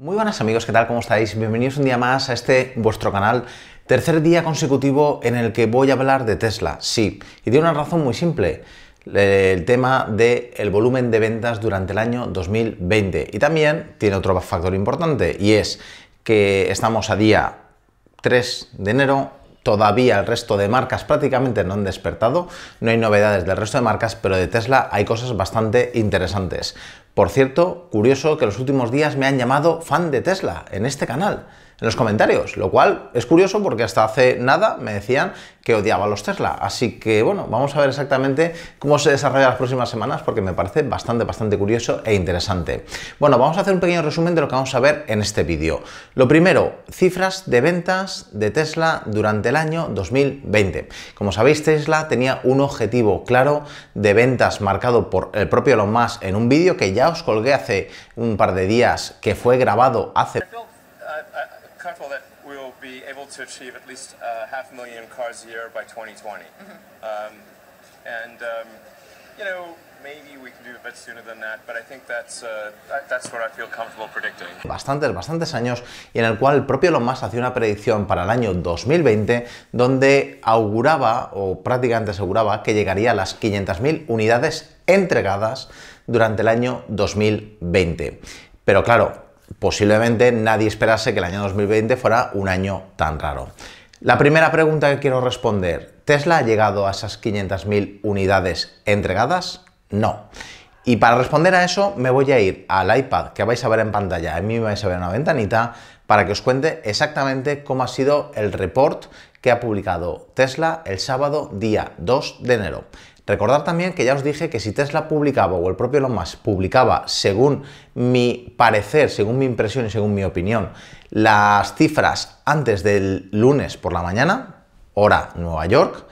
Muy buenas amigos, ¿qué tal? ¿Cómo estáis? Bienvenidos un día más a este vuestro canal. Tercer día consecutivo en el que voy a hablar de Tesla, sí. Y tiene una razón muy simple, el tema del el volumen de ventas durante el año 2020. Y también tiene otro factor importante y es que estamos a día 3 de enero, todavía el resto de marcas prácticamente no han despertado, no hay novedades del resto de marcas, pero de Tesla hay cosas bastante interesantes. Por cierto, curioso que los últimos días me han llamado fan de Tesla en este canal en los comentarios, lo cual es curioso porque hasta hace nada me decían que odiaba los Tesla. Así que bueno, vamos a ver exactamente cómo se desarrolla las próximas semanas porque me parece bastante, bastante curioso e interesante. Bueno, vamos a hacer un pequeño resumen de lo que vamos a ver en este vídeo. Lo primero, cifras de ventas de Tesla durante el año 2020. Como sabéis, Tesla tenía un objetivo claro de ventas marcado por el propio Elon Musk en un vídeo que ya os colgué hace un par de días que fue grabado hace... Bastantes, bastantes años y en el cual el propio Elon Musk hacía una predicción para el año 2020 donde auguraba o prácticamente aseguraba que llegaría a las 500.000 unidades entregadas durante el año 2020. Pero claro, posiblemente nadie esperase que el año 2020 fuera un año tan raro. La primera pregunta que quiero responder, ¿Tesla ha llegado a esas 500.000 unidades entregadas? No. Y para responder a eso me voy a ir al iPad que vais a ver en pantalla, a mí me vais a ver una ventanita, para que os cuente exactamente cómo ha sido el report que ha publicado Tesla el sábado día 2 de enero. Recordar también que ya os dije que si Tesla publicaba o el propio Elon publicaba, según mi parecer, según mi impresión y según mi opinión, las cifras antes del lunes por la mañana, hora Nueva York,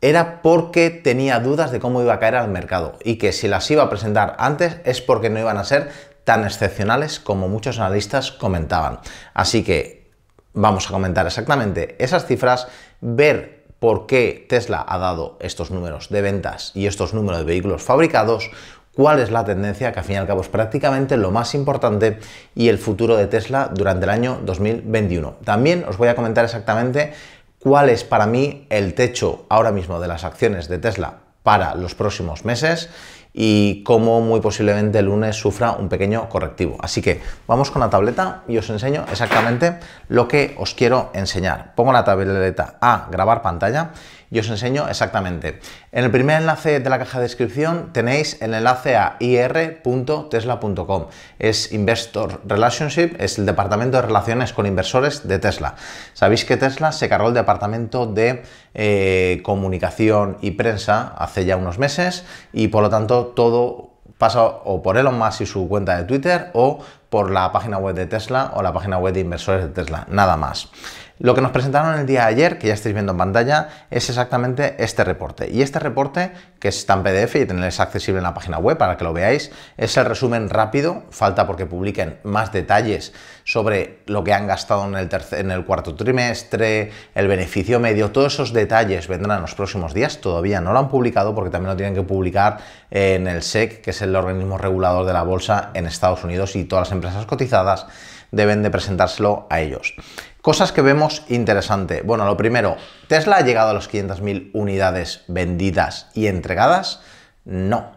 era porque tenía dudas de cómo iba a caer al mercado y que si las iba a presentar antes es porque no iban a ser tan excepcionales como muchos analistas comentaban. Así que vamos a comentar exactamente esas cifras, ver por qué Tesla ha dado estos números de ventas y estos números de vehículos fabricados, cuál es la tendencia, que al fin y al cabo es prácticamente lo más importante, y el futuro de Tesla durante el año 2021. También os voy a comentar exactamente cuál es para mí el techo ahora mismo de las acciones de Tesla para los próximos meses y cómo muy posiblemente el lunes sufra un pequeño correctivo. Así que vamos con la tableta y os enseño exactamente lo que os quiero enseñar. Pongo la tableta a grabar pantalla y os enseño exactamente. En el primer enlace de la caja de descripción tenéis el enlace a ir.tesla.com. Es Investor Relationship, es el departamento de relaciones con inversores de Tesla. Sabéis que Tesla se cargó el departamento de eh, comunicación y prensa hace ya unos meses y por lo tanto todo pasa o por Elon Musk y su cuenta de Twitter o por la página web de Tesla o la página web de inversores de Tesla, nada más. Lo que nos presentaron el día de ayer, que ya estáis viendo en pantalla, es exactamente este reporte. Y este reporte, que está en PDF y tenéis accesible en la página web para que lo veáis, es el resumen rápido, falta porque publiquen más detalles sobre lo que han gastado en el, en el cuarto trimestre, el beneficio medio, todos esos detalles vendrán en los próximos días, todavía no lo han publicado porque también lo tienen que publicar en el SEC, que es el organismo regulador de la bolsa en Estados Unidos y todas las empresas cotizadas deben de presentárselo a ellos. Cosas que vemos interesante. Bueno, lo primero, ¿Tesla ha llegado a las 500.000 unidades vendidas y entregadas? No.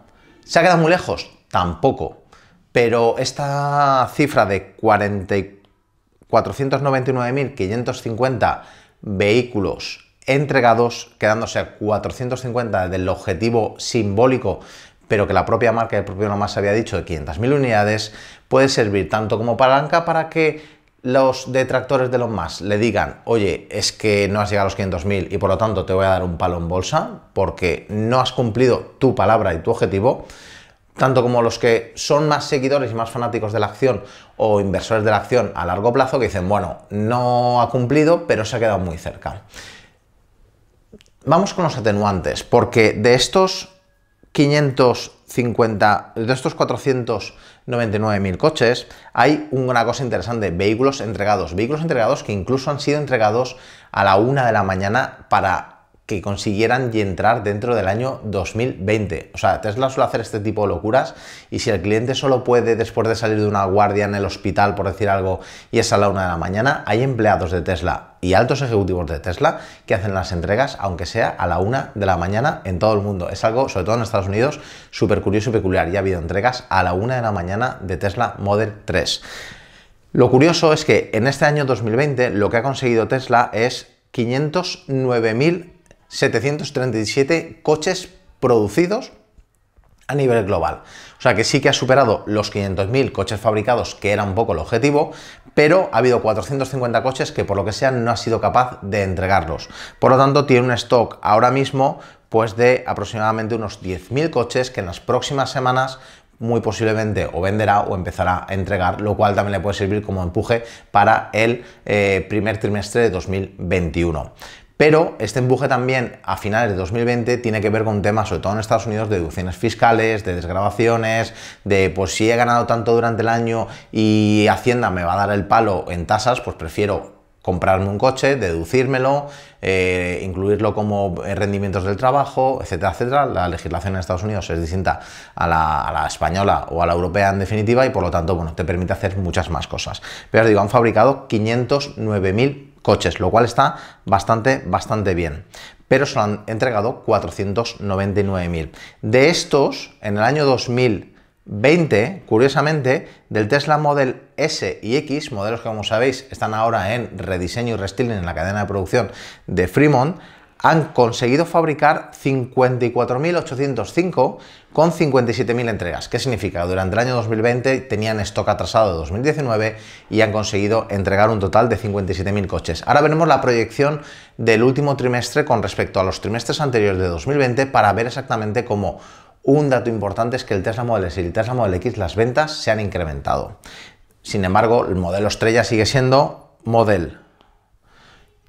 ¿Se ha quedado muy lejos? Tampoco. Pero esta cifra de 499.550 vehículos entregados, quedándose a 450 del objetivo simbólico pero que la propia marca y el propio nomás había dicho de 500.000 unidades, puede servir tanto como palanca para que los detractores de los más le digan, oye, es que no has llegado a los 500.000 y por lo tanto te voy a dar un palo en bolsa porque no has cumplido tu palabra y tu objetivo, tanto como los que son más seguidores y más fanáticos de la acción o inversores de la acción a largo plazo que dicen, bueno, no ha cumplido, pero se ha quedado muy cerca. Vamos con los atenuantes, porque de estos 550, de estos 499.000 coches, hay una cosa interesante, vehículos entregados. Vehículos entregados que incluso han sido entregados a la una de la mañana para que consiguieran y entrar dentro del año 2020. O sea, Tesla suele hacer este tipo de locuras y si el cliente solo puede después de salir de una guardia en el hospital, por decir algo, y es a la una de la mañana, hay empleados de Tesla y altos ejecutivos de Tesla que hacen las entregas, aunque sea a la una de la mañana en todo el mundo. Es algo, sobre todo en Estados Unidos, súper curioso y peculiar. Ya ha habido entregas a la una de la mañana de Tesla Model 3. Lo curioso es que en este año 2020 lo que ha conseguido Tesla es 509.000 737 coches producidos a nivel global. O sea que sí que ha superado los 500.000 coches fabricados, que era un poco el objetivo, pero ha habido 450 coches que por lo que sea no ha sido capaz de entregarlos. Por lo tanto, tiene un stock ahora mismo pues de aproximadamente unos 10.000 coches que en las próximas semanas muy posiblemente o venderá o empezará a entregar, lo cual también le puede servir como empuje para el eh, primer trimestre de 2021. Pero este empuje también a finales de 2020 tiene que ver con temas, sobre todo en Estados Unidos, de deducciones fiscales, de desgrabaciones, de pues si he ganado tanto durante el año y Hacienda me va a dar el palo en tasas, pues prefiero comprarme un coche, deducírmelo, eh, incluirlo como rendimientos del trabajo, etcétera, etcétera. La legislación en Estados Unidos es distinta a la, española o a la europea en definitiva y por lo tanto, bueno, te permite hacer muchas más cosas. Pero os digo, han fabricado 509.000 coches, lo cual está bastante, bastante bien. Pero se han entregado 499.000. De estos, en el año 2020, curiosamente, del Tesla Model S y X, modelos que como sabéis están ahora en rediseño y restyling en la cadena de producción de Fremont, han conseguido fabricar 54.805 con 57.000 entregas. ¿Qué significa? Durante el año 2020 tenían stock atrasado de 2019 y han conseguido entregar un total de 57.000 coches. Ahora veremos la proyección del último trimestre con respecto a los trimestres anteriores de 2020 para ver exactamente cómo un dato importante es que el Tesla Model S y el Tesla Model X las ventas se han incrementado. Sin embargo, el modelo estrella sigue siendo Model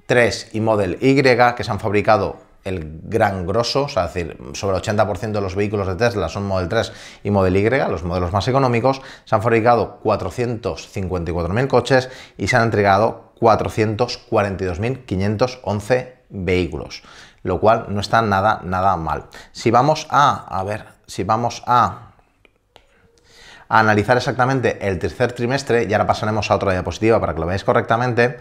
3 y Model Y, que se han fabricado el gran grosso, es decir, sobre el 80% de los vehículos de Tesla son Model 3 y Model Y, los modelos más económicos, se han fabricado 454.000 coches y se han entregado 442.511 vehículos, lo cual no está nada, nada mal. Si vamos a, a ver, si vamos a a analizar exactamente el tercer trimestre, y ahora pasaremos a otra diapositiva para que lo veáis correctamente,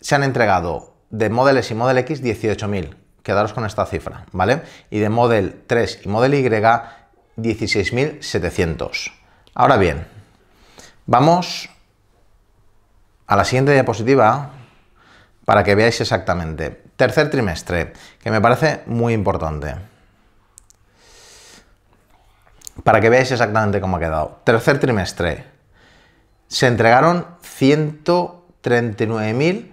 se han entregado de Model S y Model X 18.000. Quedaros con esta cifra, ¿vale? Y de Model 3 y Model Y 16.700. Ahora bien, vamos a la siguiente diapositiva para que veáis exactamente. Tercer trimestre, que me parece muy importante. Para que veáis exactamente cómo ha quedado. Tercer trimestre, se entregaron 139.000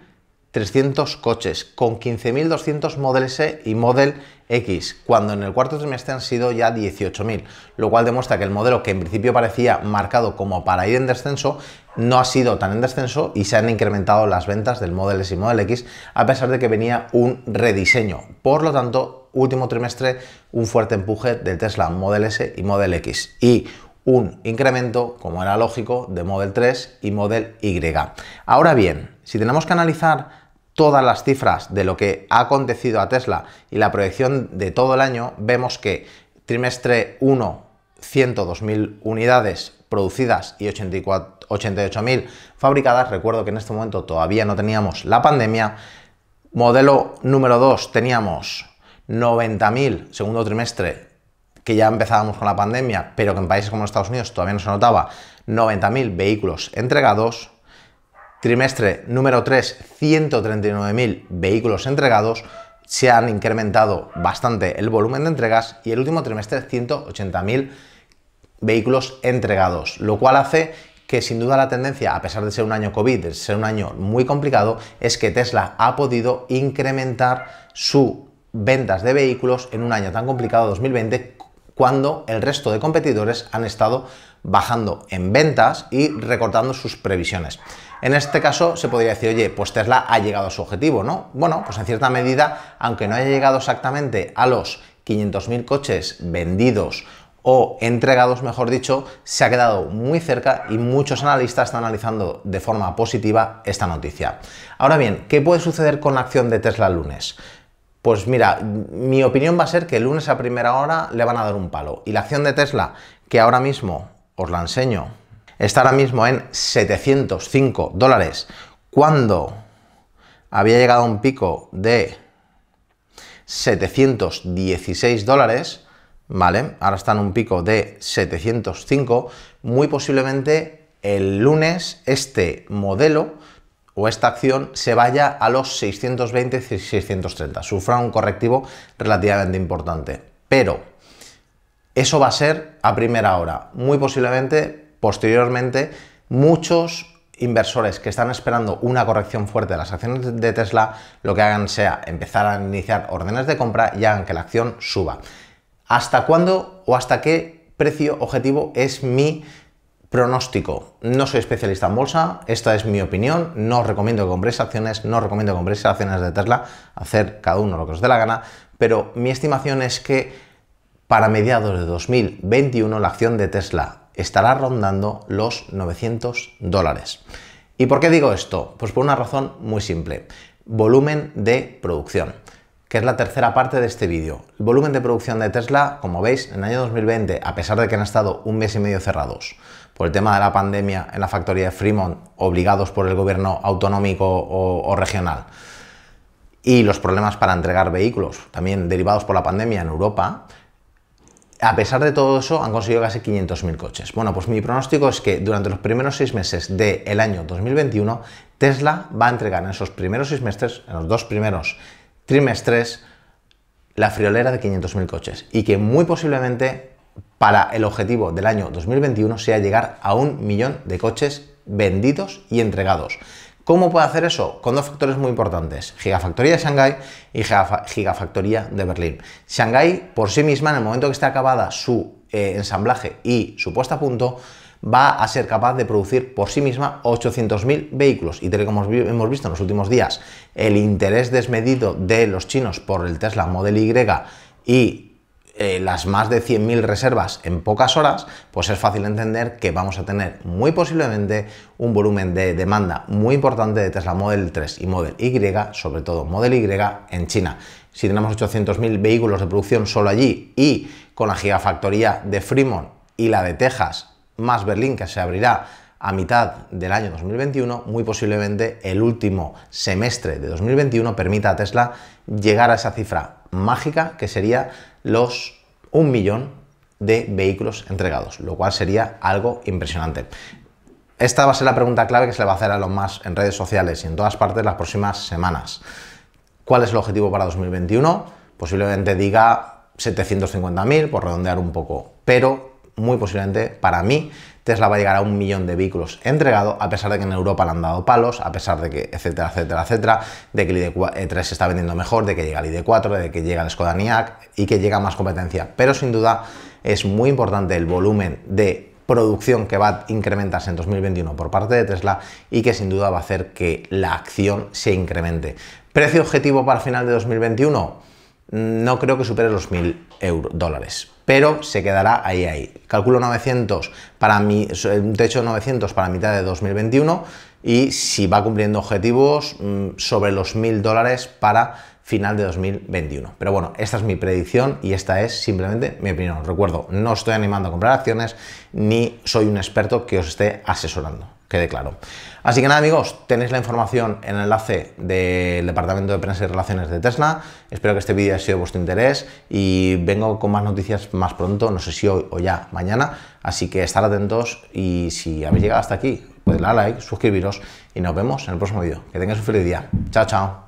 300 coches, con 15.200 Model S y Model X, cuando en el cuarto trimestre han sido ya 18.000, lo cual demuestra que el modelo que en principio parecía marcado como para ir en descenso, no ha sido tan en descenso y se han incrementado las ventas del Model S y Model X, a pesar de que venía un rediseño. Por lo tanto, último trimestre, un fuerte empuje de Tesla Model S y Model X. Y un incremento, como era lógico, de Model 3 y Model Y. Ahora bien, si tenemos que analizar todas las cifras de lo que ha acontecido a Tesla y la proyección de todo el año, vemos que trimestre 1, 102.000 unidades producidas y 88.000 fabricadas. Recuerdo que en este momento todavía no teníamos la pandemia. Modelo número 2 teníamos 90.000 segundo trimestre, que ya empezábamos con la pandemia, pero que en países como Estados Unidos todavía no se notaba, 90.000 vehículos entregados trimestre número 3, 139.000 vehículos entregados, se han incrementado bastante el volumen de entregas y el último trimestre 180.000 vehículos entregados, lo cual hace que sin duda la tendencia, a pesar de ser un año COVID, de ser un año muy complicado, es que Tesla ha podido incrementar sus ventas de vehículos en un año tan complicado 2020 cuando el resto de competidores han estado bajando en ventas y recortando sus previsiones. En este caso se podría decir, oye, pues Tesla ha llegado a su objetivo, ¿no? Bueno, pues en cierta medida, aunque no haya llegado exactamente a los 500.000 coches vendidos o entregados, mejor dicho, se ha quedado muy cerca y muchos analistas están analizando de forma positiva esta noticia. Ahora bien, ¿qué puede suceder con la acción de Tesla el lunes? Pues mira, mi opinión va a ser que el lunes a primera hora le van a dar un palo y la acción de Tesla, que ahora mismo os la enseño está ahora mismo en 705 dólares, cuando había llegado a un pico de 716 dólares, ¿vale? Ahora está en un pico de 705, muy posiblemente el lunes este modelo o esta acción se vaya a los 620-630, sufra un correctivo relativamente importante. Pero eso va a ser a primera hora, muy posiblemente Posteriormente, muchos inversores que están esperando una corrección fuerte de las acciones de Tesla, lo que hagan sea empezar a iniciar órdenes de compra y hagan que la acción suba. ¿Hasta cuándo o hasta qué precio objetivo es mi pronóstico? No soy especialista en bolsa, esta es mi opinión, no os recomiendo que compréis acciones, no os recomiendo que compréis acciones de Tesla, hacer cada uno lo que os dé la gana, pero mi estimación es que para mediados de 2021 la acción de Tesla estará rondando los 900 dólares. ¿Y por qué digo esto? Pues por una razón muy simple. Volumen de producción que es la tercera parte de este vídeo. El volumen de producción de Tesla, como veis, en el año 2020, a pesar de que han estado un mes y medio cerrados por el tema de la pandemia en la factoría de Fremont, obligados por el gobierno autonómico o regional, y los problemas para entregar vehículos, también derivados por la pandemia en Europa, a pesar de todo eso, han conseguido casi 500.000 coches. Bueno, pues mi pronóstico es que durante los primeros seis meses del año 2021, Tesla va a entregar en esos primeros seis meses, en los dos primeros trimestres, la friolera de 500.000 coches. Y que muy posiblemente para el objetivo del año 2021 sea llegar a un millón de coches vendidos y entregados. ¿Cómo puede hacer eso? Con dos factores muy importantes, Gigafactoría de Shanghái y Gigafactoría de Berlín. Shanghái por sí misma, en el momento que esté acabada su eh, ensamblaje y su puesta a punto, va a ser capaz de producir por sí misma 800.000 vehículos. Y tal como hemos visto en los últimos días, el interés desmedido de los chinos por el Tesla Model Y y eh, las más de 100.000 reservas en pocas horas, pues es fácil entender que vamos a tener muy posiblemente un volumen de demanda muy importante de Tesla Model 3 y Model Y, sobre todo Model Y en China. Si tenemos 800.000 vehículos de producción solo allí y con la gigafactoría de Fremont y la de Texas más Berlín que se abrirá a mitad del año 2021, muy posiblemente el último semestre de 2021 permita a Tesla llegar a esa cifra mágica que sería los un millón de vehículos entregados, lo cual sería algo impresionante. Esta va a ser la pregunta clave que se le va a hacer a los más en redes sociales y en todas partes las próximas semanas. ¿Cuál es el objetivo para 2021? Posiblemente diga 750.000, por redondear un poco, pero muy posiblemente para mí Tesla va a llegar a un millón de vehículos entregados, a pesar de que en Europa le han dado palos, a pesar de que, etcétera, etcétera, etcétera, de que el ID3 eh, se está vendiendo mejor, de que llega el ID4, de que llega el Skoda y que llega más competencia. Pero sin duda es muy importante el volumen de producción que va a incrementarse en 2021 por parte de Tesla y que sin duda va a hacer que la acción se incremente. ¿Precio objetivo para el final de 2021? no creo que supere los 1.000 dólares, pero se quedará ahí, ahí. Calculo 900 para mi, un techo de 900 para mitad de 2021 y si va cumpliendo objetivos mm, sobre los 1.000 dólares para final de 2021. Pero bueno, esta es mi predicción y esta es simplemente mi opinión. Recuerdo, no estoy animando a comprar acciones ni soy un experto que os esté asesorando quede claro. Así que nada amigos, tenéis la información en el enlace del Departamento de Prensa y Relaciones de Tesla. Espero que este vídeo haya sido de vuestro interés y vengo con más noticias más pronto, no sé si hoy o ya mañana, así que estar atentos y si habéis llegado hasta aquí, pues darle like, suscribiros y nos vemos en el próximo vídeo. Que tengáis un feliz día. Chao, chao.